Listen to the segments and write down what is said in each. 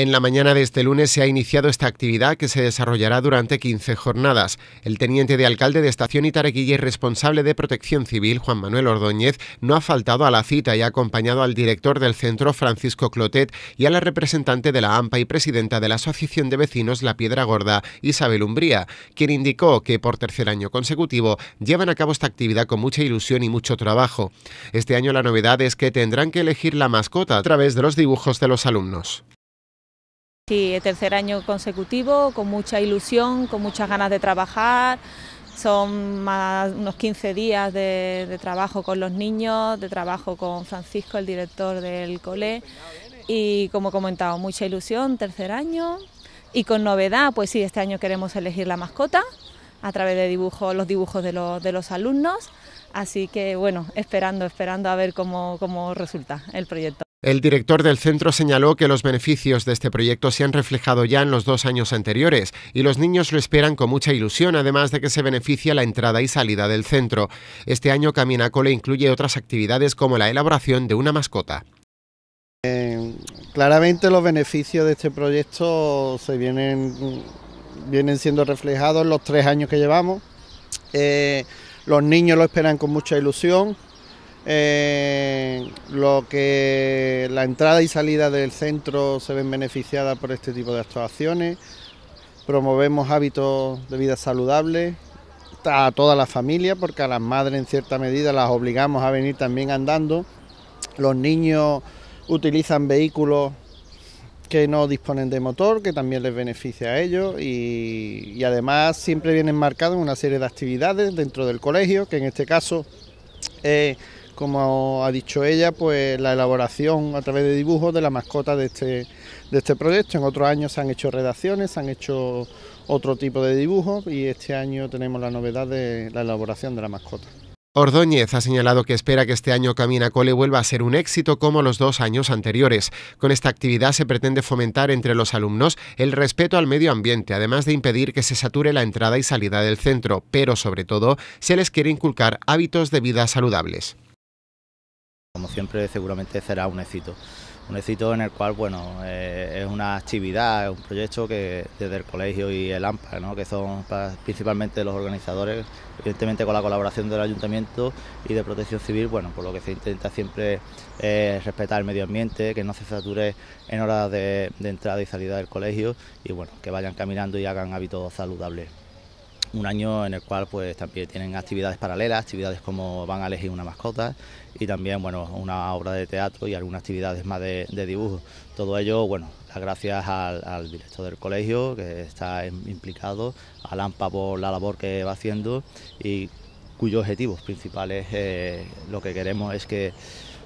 En la mañana de este lunes se ha iniciado esta actividad que se desarrollará durante 15 jornadas. El teniente de alcalde de Estación Itarequilla y responsable de Protección Civil, Juan Manuel Ordóñez, no ha faltado a la cita y ha acompañado al director del centro, Francisco Clotet, y a la representante de la AMPA y presidenta de la Asociación de Vecinos La Piedra Gorda, Isabel Umbría, quien indicó que por tercer año consecutivo llevan a cabo esta actividad con mucha ilusión y mucho trabajo. Este año la novedad es que tendrán que elegir la mascota a través de los dibujos de los alumnos. Sí, tercer año consecutivo, con mucha ilusión, con muchas ganas de trabajar. Son unos 15 días de, trabajo con los niños, de trabajo con Francisco, el director del cole. Y como he comentado, mucha ilusión, tercer año. Y con novedad, pues sí, este año queremos elegir la mascota a través de dibujos, los dibujos de los, alumnos. Así que bueno, esperando, esperando a ver cómo resulta el proyecto. El director del centro señaló que los beneficios de este proyecto se han reflejado ya en los dos años anteriores y los niños lo esperan con mucha ilusión, además de que se beneficia la entrada y salida del centro. Este año Caminacole incluye otras actividades como la elaboración de una mascota. Eh, claramente los beneficios de este proyecto se vienen, vienen siendo reflejados en los tres años que llevamos. Eh, los niños lo esperan con mucha ilusión, eh, lo que la entrada y salida del centro se ven beneficiadas por este tipo de actuaciones. Promovemos hábitos de vida saludables a toda la familia, porque a las madres en cierta medida las obligamos a venir también andando. Los niños utilizan vehículos que no disponen de motor, que también les beneficia a ellos y, además siempre vienen marcados ...en una serie de actividades dentro del colegio, que en este caso eh, como ha dicho ella, pues la elaboración a través de dibujos de la mascota de este, de este proyecto. En otros años se han hecho redacciones, se han hecho otro tipo de dibujos y este año tenemos la novedad de la elaboración de la mascota. Ordóñez ha señalado que espera que este año Camina Cole vuelva a ser un éxito como los dos años anteriores. Con esta actividad se pretende fomentar entre los alumnos el respeto al medio ambiente, además de impedir que se sature la entrada y salida del centro, pero sobre todo se les quiere inculcar hábitos de vida saludables como siempre seguramente será un éxito. Un éxito en el cual, bueno, eh, es una actividad, es un proyecto que desde el colegio y el AMPA, ¿no? que son principalmente los organizadores, evidentemente con la colaboración del ayuntamiento y de protección civil, bueno, por lo que se intenta siempre eh, respetar el medio ambiente, que no se sature en horas de, de entrada y salida del colegio y bueno, que vayan caminando y hagan hábitos saludables un año en el cual pues también tienen actividades paralelas, actividades como van a elegir una mascota y también bueno una obra de teatro y algunas actividades más de, dibujo. Todo ello, bueno, las gracias al, director del colegio que está implicado, a Lampa por la labor que va haciendo y cuyos objetivos principales eh, lo que queremos es que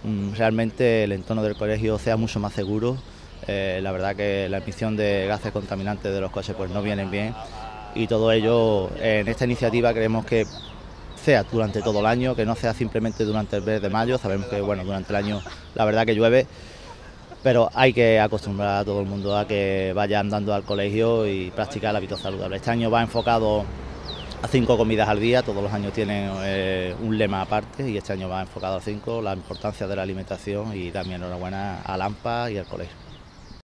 mm, realmente el entorno del colegio sea mucho más seguro. Eh, la verdad que la emisión de gases contaminantes de los coches pues no vienen bien y todo ello en esta iniciativa creemos que sea durante todo el año, que no sea simplemente durante el mes de mayo, sabemos que bueno, durante el año la verdad que llueve, pero hay que acostumbrar a todo el mundo a que vaya andando al colegio y practicar el hábito saludable. Este año va enfocado a cinco comidas al día, todos los años tienen eh, un lema aparte y este año va enfocado a cinco, la importancia de la alimentación y también enhorabuena a ampa y al colegio.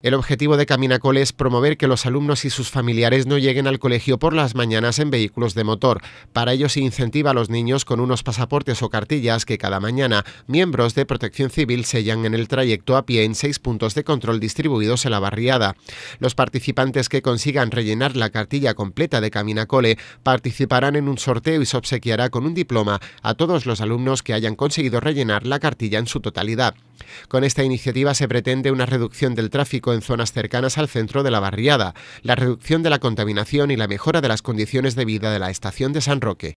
El objetivo de Caminacole es promover que los alumnos y sus familiares no lleguen al colegio por las mañanas en vehículos de motor. Para ello se incentiva a los niños con unos pasaportes o cartillas que cada mañana miembros de Protección Civil sellan en el trayecto a pie en seis puntos de control distribuidos en la barriada. Los participantes que consigan rellenar la cartilla completa de Caminacole participarán en un sorteo y se obsequiará con un diploma a todos los alumnos que hayan conseguido rellenar la cartilla en su totalidad. Con esta iniciativa se pretende una reducción del tráfico en zonas cercanas al centro de la barriada, la reducción de la contaminación y la mejora de las condiciones de vida de la estación de San Roque.